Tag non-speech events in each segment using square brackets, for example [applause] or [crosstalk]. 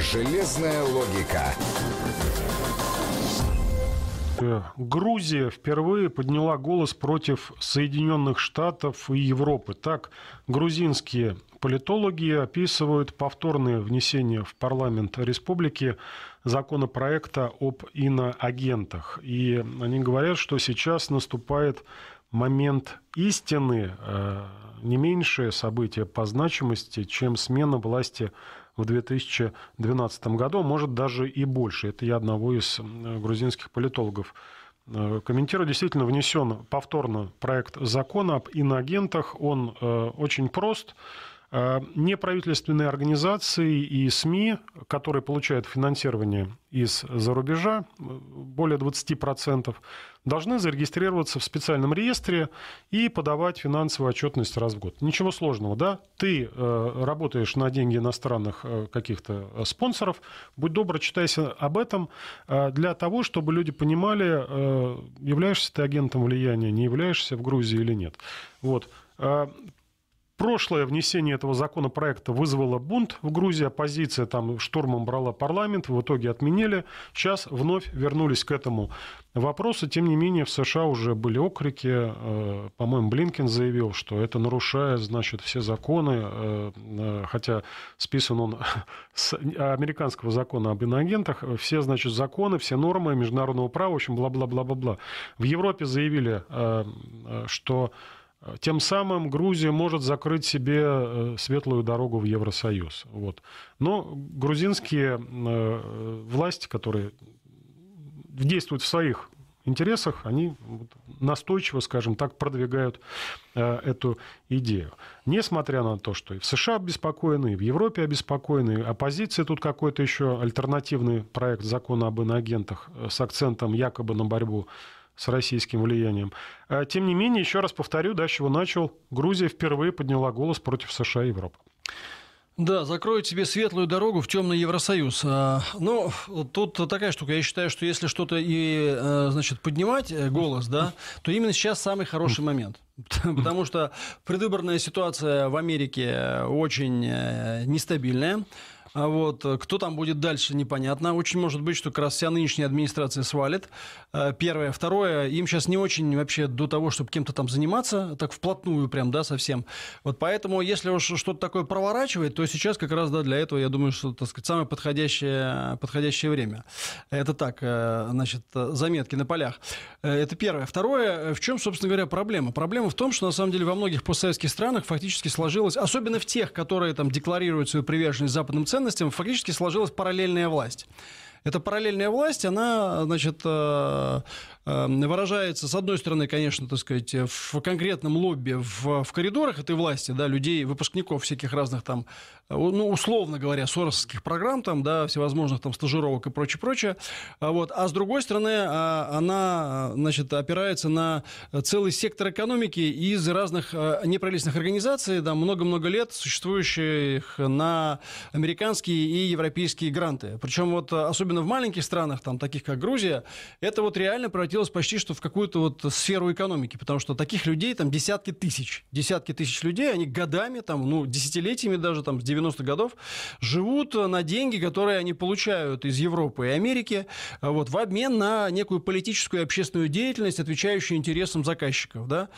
Железная логика. Э, Грузия впервые подняла голос против Соединенных Штатов и Европы. Так грузинские политологи описывают повторное внесение в парламент республики законопроекта об иноагентах. И они говорят, что сейчас наступает момент истины, э, не меньшее событие по значимости, чем смена власти в 2012 году, а может даже и больше. Это я одного из грузинских политологов э, комментирую. Действительно, внесен повторно проект закона об иноагентах. Он э, очень прост. Э, неправительственные организации и СМИ, которые получают финансирование из-за рубежа, э, более 20%, должны зарегистрироваться в специальном реестре и подавать финансовую отчетность раз в год. Ничего сложного, да? Ты э, работаешь на деньги иностранных э, каких-то спонсоров, будь добр, читайся об этом, э, для того, чтобы люди понимали, э, являешься ты агентом влияния, не являешься в Грузии или нет. Вот. Э, прошлое внесение этого законопроекта вызвало бунт в Грузии, оппозиция там штурмом брала парламент, в итоге отменили. Сейчас вновь вернулись к этому вопросу. Тем не менее, в США уже были окрики. Э, по-моему, Блинкин заявил, что это нарушает, значит, все законы, э, э, хотя списан он [laughs] с американского закона об иноагентах. Все, значит, законы, все нормы международного права, в общем, бла-бла-бла-бла-бла. В Европе заявили, что тем самым Грузия может закрыть себе э, светлую дорогу в Евросоюз. Вот. Но грузинские э, власти, которые действуют в своих интересах, они настойчиво, скажем так, продвигают э, эту идею. Несмотря на то, что и в США обеспокоены, и в Европе обеспокоены, оппозиция тут какой-то еще альтернативный проект закона об иноагентах с акцентом якобы на борьбу с с российским влиянием. А, тем не менее, еще раз повторю, да, с чего начал, Грузия впервые подняла голос против США и Европы. Да, закроют тебе светлую дорогу в темный Евросоюз. А, ну, тут такая штука. Я считаю, что если что-то и, э, значит, поднимать э, голос, да, то именно сейчас самый хороший момент. [laughs] Потому что предвыборная ситуация в Америке очень э, нестабильная. А вот э, кто там будет дальше, непонятно. Очень может быть, что как раз вся нынешняя администрация свалит. Э, первое. Второе, им сейчас не очень вообще до того, чтобы кем-то там заниматься, так вплотную прям, да, совсем. Вот поэтому, если уж что-то такое проворачивает, то сейчас как раз, да, для этого, я думаю, что, так сказать, самое подходящее, подходящее время. Это так, э, значит, заметки на полях. Это первое. Второе, в чем, собственно говоря, проблема? Проблема в том, что, на самом деле, во многих постсоветских странах фактически сложилось, особенно в тех, которые там декларируют свою приверженность западным ценам, ценностям фактически сложилась параллельная власть эта параллельная власть, она, значит, э, э, выражается, с одной стороны, конечно, так сказать, в конкретном лобби в, в коридорах этой власти, да, людей, выпускников всяких разных там, э, ну, условно говоря, соросовских программ, там, да, всевозможных там стажировок и прочее, прочее, а вот, а с другой стороны, она, значит, опирается на целый сектор экономики из разных неправительственных организаций, да, много-много лет существующих на американские и европейские гранты, причем вот особенно особенно в маленьких странах, там, таких как Грузия, это вот реально превратилось почти что в какую-то вот сферу экономики, потому что таких людей там десятки тысяч, десятки тысяч людей, они годами, там, ну, десятилетиями даже, там, с 90-х годов живут на деньги, которые они получают из Европы и Америки, а вот, в обмен на некую политическую и общественную деятельность, отвечающую интересам заказчиков, да,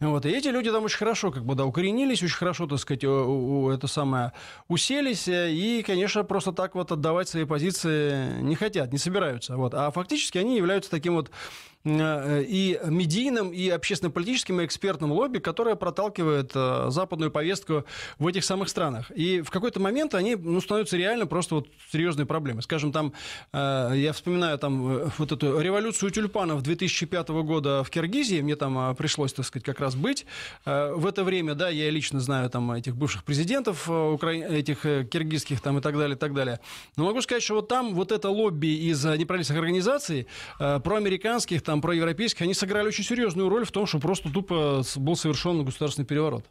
вот, и эти люди там очень хорошо, как бы, да, укоренились, очень хорошо, так сказать, это самое, уселись, э, и, конечно, просто так вот отдавать свои позиции не хотят, не собираются. Вот. А фактически они являются таким вот Э, и медийным, и общественно-политическим, и экспертным лобби, которое проталкивает э, западную повестку в этих самых странах. И в какой-то момент они ну, становятся реально просто вот серьезной проблемой. Скажем, там, э, я вспоминаю там вот эту революцию тюльпанов 2005 года в Киргизии, мне там пришлось, так сказать, как раз быть. В это время, да, я лично знаю там этих бывших президентов укра... этих киргизских там и так далее, и так далее. Но могу сказать, что вот там вот это лобби из неправительственных организаций, проамериканских, там, там проевропейских, они сыграли очень серьезную роль в том, что просто тупо был совершен государственный переворот.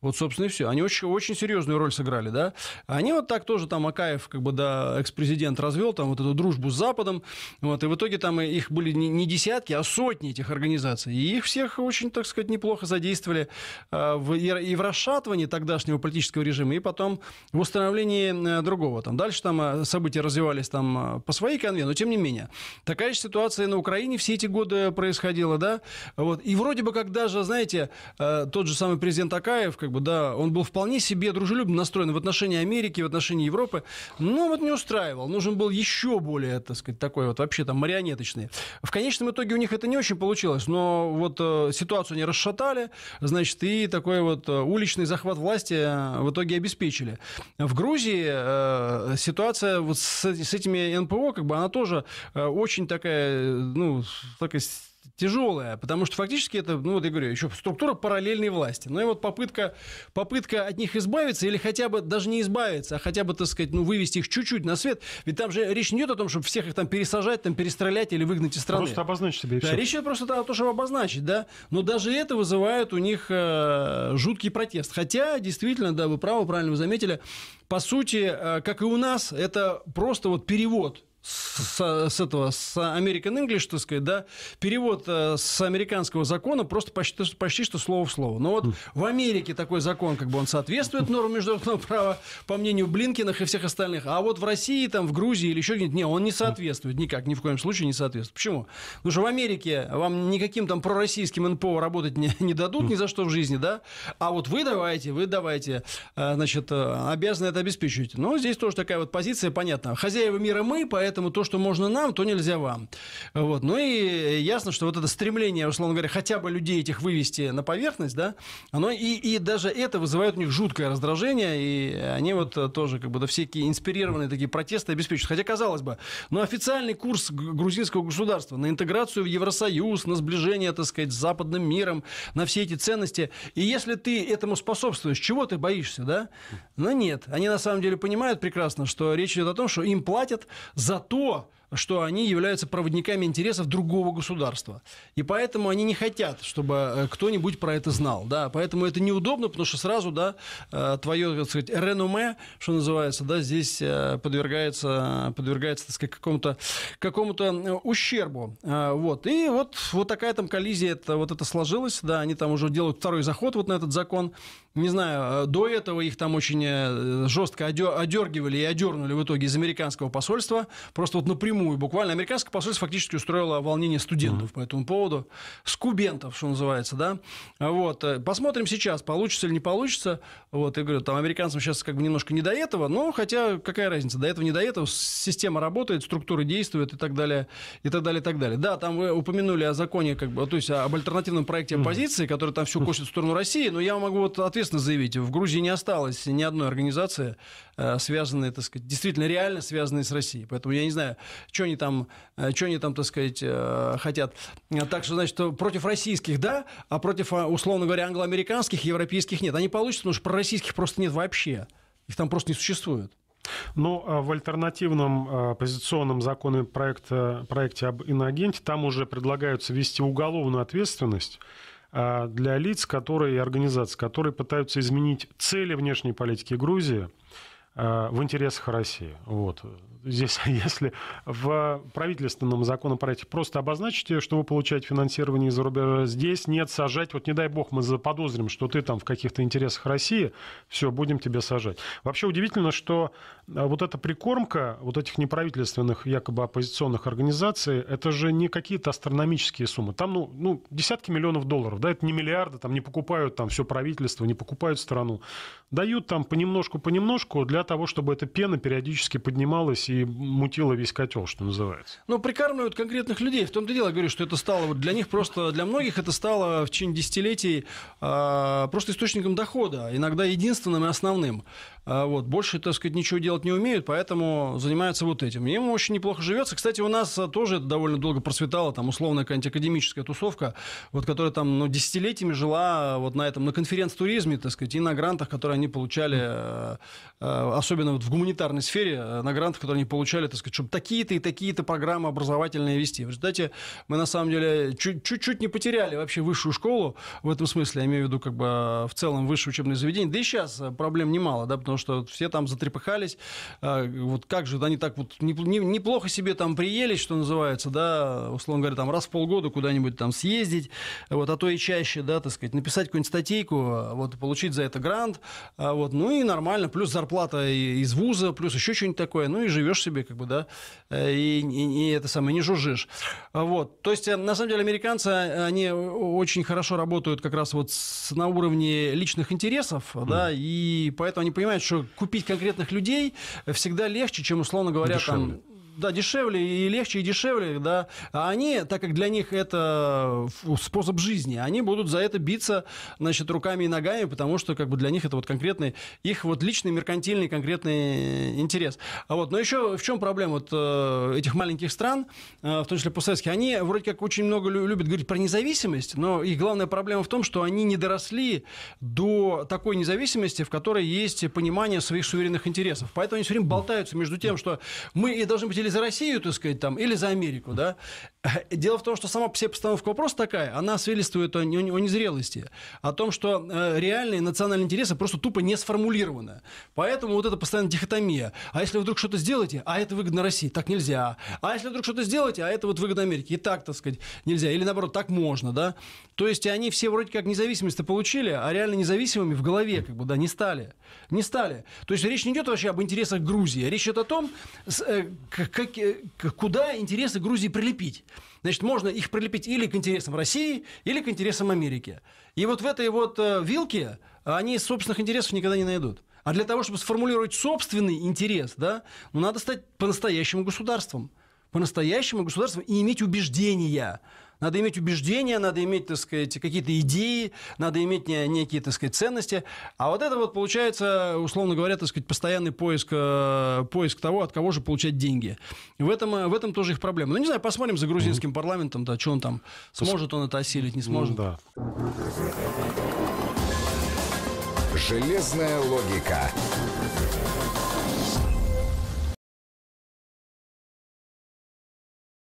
Вот, собственно, и все. Они очень, очень серьезную роль сыграли, да. Они вот так тоже, там, Акаев, как бы, да, экс-президент развел, там, вот эту дружбу с Западом, вот, и в итоге там их были не, не десятки, а сотни этих организаций, и их всех очень, так сказать, неплохо задействовали а, в, и в расшатывании тогдашнего политического режима, и потом в установлении э, другого, там, дальше там э, события развивались, там, э, по своей конве, но тем не менее. Такая же ситуация на Украине все эти годы года происходило, да, вот, и вроде бы как даже, знаете, э, тот же самый президент Акаев, как бы, да, он был вполне себе дружелюбно настроен в отношении Америки, в отношении Европы, но вот не устраивал, нужен был еще более, так сказать, такой вот вообще там марионеточный. В конечном итоге у них это не очень получилось, но вот э, ситуацию они расшатали, значит, и такой вот э, уличный захват власти в итоге обеспечили. В Грузии ситуация вот с, с этими НПО, как бы, она тоже очень такая, ну, такая жидкость тяжелая, потому что фактически это, ну вот я говорю, еще структура параллельной власти. Ну и вот попытка, попытка от них избавиться или хотя бы даже не избавиться, а хотя бы, так сказать, ну вывести их чуть-чуть на свет. Ведь там же речь не идет о том, чтобы всех их там пересажать, там перестрелять или выгнать из страны. Просто обозначить себе. Да, все. речь идет просто о том, чтобы обозначить, да. Но даже это вызывает у них э, жуткий протест. Хотя, действительно, да, вы правы, правильно вы заметили, по сути, э, как и у нас, это просто вот перевод с, с этого, с American English, так сказать, да, перевод э, с американского закона просто почти, почти что слово в слово. Но вот в Америке такой закон, как бы он соответствует нормам международного [laughs] права, по мнению Блинкиных и всех остальных, а вот в России, там, в Грузии или еще где-нибудь, не, он не соответствует никак, ни в коем случае не соответствует. Почему? Потому что в Америке вам никаким там пророссийским НПО работать не, [laughs] не дадут ни за что в жизни, да, а вот вы давайте, вы давайте, э, значит, э, обязаны это обеспечивать. Но ну, здесь тоже такая вот позиция, понятно. Хозяева мира мы, поэтому поэтому то, что можно нам, то нельзя вам. Вот. Ну и ясно, что вот это стремление, условно говоря, хотя бы людей этих вывести на поверхность, да, оно и, и даже это вызывает у них жуткое раздражение, и они вот тоже как бы да, всякие инспирированные такие протесты обеспечивают. Хотя, казалось бы, ну официальный курс грузинского государства на интеграцию в Евросоюз, на сближение, так сказать, с западным миром, на все эти ценности. И если ты этому способствуешь, чего ты боишься, да? Но ну, нет, они на самом деле понимают прекрасно, что речь идет о том, что им платят за то, что они являются проводниками интересов другого государства. И поэтому они не хотят, чтобы э, кто-нибудь про это знал. Да? Поэтому это неудобно, потому что сразу да, э, твое так сказать, реноме, что называется, да, здесь э, подвергается, подвергается так сказать, какому-то, какому-то ущербу. Вот. И вот, вот такая там коллизия это, вот это сложилась. Да? Они там уже делают второй заход вот на этот закон не знаю, э, до этого их там очень э, жестко одергивали и одернули в итоге из американского посольства. Просто вот напрямую, буквально. Американское посольство фактически устроило волнение студентов mm-hmm. по этому поводу. Скубентов, что называется, да. Вот. Э, посмотрим сейчас, получится или не получится. Вот, я говорю, там американцам сейчас как бы немножко не до этого, но хотя какая разница, до этого, не до этого. Система работает, структуры действуют и так далее, и так далее, и так далее. Да, там вы упомянули о законе, как бы, то есть об альтернативном проекте оппозиции, который там всю косит в сторону России, но я могу вот ответить ответственно заявить, в Грузии не осталось ни одной организации, э, связанной, так сказать, действительно реально связанной с Россией. Поэтому я не знаю, что они там, э, что они там, так сказать, э, хотят. Так что, значит, против российских, да, а против, а, условно говоря, англоамериканских, европейских нет. Они получат, потому что про российских просто нет вообще. Их там просто не существует. Но ну, а в альтернативном позиционном законе проекта, проекте об иноагенте там уже предлагаются вести уголовную ответственность а, для лиц, которые, организаций, которые пытаются изменить цели внешней политики Грузии – Э, в интересах России. Вот. Здесь, [laughs] если в правительственном законопроекте просто обозначите, что вы получаете финансирование из-за рубежа, здесь нет сажать, вот не дай бог мы заподозрим, что ты там в каких-то интересах России, все, будем тебя сажать. Вообще удивительно, что э, вот эта прикормка вот этих неправительственных якобы оппозиционных организаций, это же не какие-то астрономические суммы. Там, ну, ну десятки миллионов долларов, да, это не миллиарды, там не покупают там все правительство, не покупают страну. Дают там понемножку-понемножку для того, чтобы эта пена периодически поднималась и мутила весь котел, что называется. Ну, прикармливают конкретных людей. В том-то дело, я говорю, что это стало вот для них просто, для многих это стало в течение десятилетий э, просто источником дохода, иногда единственным и основным. А, вот. Больше, так сказать, ничего делать не умеют, поэтому занимаются вот этим. Им очень неплохо живется. Кстати, у нас а, тоже это довольно долго процветало, там условная какая-нибудь академическая тусовка, вот, которая там ну, десятилетиями жила а, вот на этом, на конференц-туризме, так сказать, и на грантах, которые они получали, особенно вот в гуманитарной сфере, на грантах, которые они получали, так сказать, чтобы такие-то и такие-то программы образовательные вести. В результате мы, на самом деле, чуть-чуть не потеряли вообще высшую школу в этом смысле, я имею в виду как бы в целом высшее учебное заведение. Да и сейчас проблем немало, да, потому что все там затрепыхались. А, вот как же, они так вот неплохо себе там приелись, что называется, да, условно говоря, там раз в полгода куда-нибудь там съездить, вот, а то и чаще, да, так сказать, написать какую-нибудь статейку, а, вот, получить за это грант, а, вот, ну и нормально, плюс зарплата из вуза, плюс еще что-нибудь такое, ну и живешь себе, как бы, да, и, и, и это самое, не жужжишь. Вот, то есть, э, на самом деле, американцы, они очень хорошо работают как раз вот с, на уровне личных интересов, mm. да, и поэтому они понимают, понимают, что купить конкретных людей всегда легче, чем, условно говоря, Дешевле. там да, дешевле и легче, и дешевле, да. А они, так как для них это способ жизни, они будут за это биться, значит, руками и ногами, потому что, как бы, для них это вот конкретный, их вот личный, меркантильный, конкретный э, интерес. А вот, но еще в чем проблема вот э, этих маленьких стран, э, в том числе постсоветских, они вроде как очень много любят говорить про независимость, но их главная проблема в том, что они не доросли до такой независимости, в которой есть понимание своих суверенных интересов. Поэтому они все время болтаются между тем, что мы и должны быть или за Россию, так сказать, там, или за Америку, да, [laughs] Дело в том, что сама по себе постановка вопроса такая, она свидетельствует о, незрелости, о том, что э, реальные национальные интересы просто тупо не сформулированы. Поэтому вот это постоянно дихотомия. А если вы вдруг что-то сделаете, а это выгодно России, так нельзя. А если вдруг что-то сделаете, а это вот выгодно Америке, и так, так сказать, нельзя. Или наоборот, так можно, да. То есть они все вроде как независимость-то получили, а реально независимыми в голове как бы, да, не стали. Не стали. То есть речь не идет вообще об интересах Грузии, а речь идет о том, как, э, как, куда интересы Грузии прилепить. Значит, можно их прилепить или к интересам России, или к интересам Америки. И вот в этой вот э, вилке они собственных интересов никогда не найдут. А для того, чтобы сформулировать собственный интерес, да, ну, надо стать по-настоящему государством. По-настоящему государством и иметь убеждения – надо иметь убеждения, надо иметь, так сказать, какие-то идеи, надо иметь некие, так сказать, ценности. А вот это вот получается, условно говоря, так сказать, постоянный поиск, э, поиск того, от кого же получать деньги. в этом, э, в этом тоже их проблема. Ну, не знаю, посмотрим за грузинским парламентом, да, что он там, сможет он это осилить, не ну сможет. Mm, да. Железная логика.